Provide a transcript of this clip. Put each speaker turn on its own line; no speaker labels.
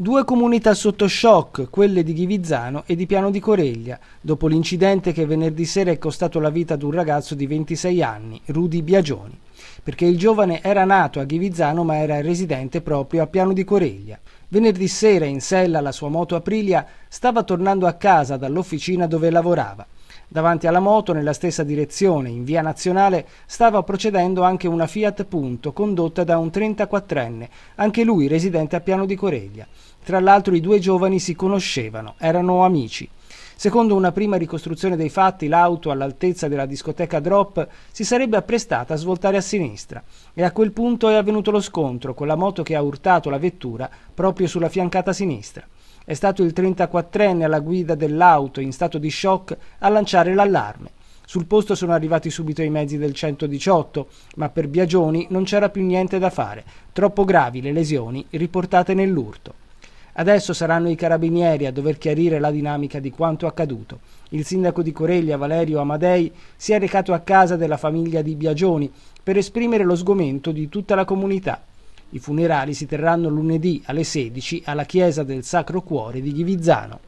Due comunità sotto shock, quelle di Ghivizzano e di Piano di Coreglia, dopo l'incidente che venerdì sera è costato la vita ad un ragazzo di 26 anni, Rudy Biagioni perché il giovane era nato a Ghivizzano ma era residente proprio a Piano di Coreglia. Venerdì sera in sella alla sua moto Aprilia stava tornando a casa dall'officina dove lavorava. Davanti alla moto, nella stessa direzione, in via nazionale, stava procedendo anche una Fiat Punto condotta da un 34enne, anche lui residente a Piano di Coreglia. Tra l'altro i due giovani si conoscevano, erano amici. Secondo una prima ricostruzione dei fatti, l'auto all'altezza della discoteca Drop si sarebbe apprestata a svoltare a sinistra e a quel punto è avvenuto lo scontro con la moto che ha urtato la vettura proprio sulla fiancata sinistra. È stato il 34enne alla guida dell'auto in stato di shock a lanciare l'allarme. Sul posto sono arrivati subito i mezzi del 118, ma per Biagioni non c'era più niente da fare, troppo gravi le lesioni riportate nell'urto. Adesso saranno i carabinieri a dover chiarire la dinamica di quanto accaduto. Il sindaco di Coreglia, Valerio Amadei, si è recato a casa della famiglia di Biagioni per esprimere lo sgomento di tutta la comunità. I funerali si terranno lunedì alle 16 alla chiesa del Sacro Cuore di Ghivizzano.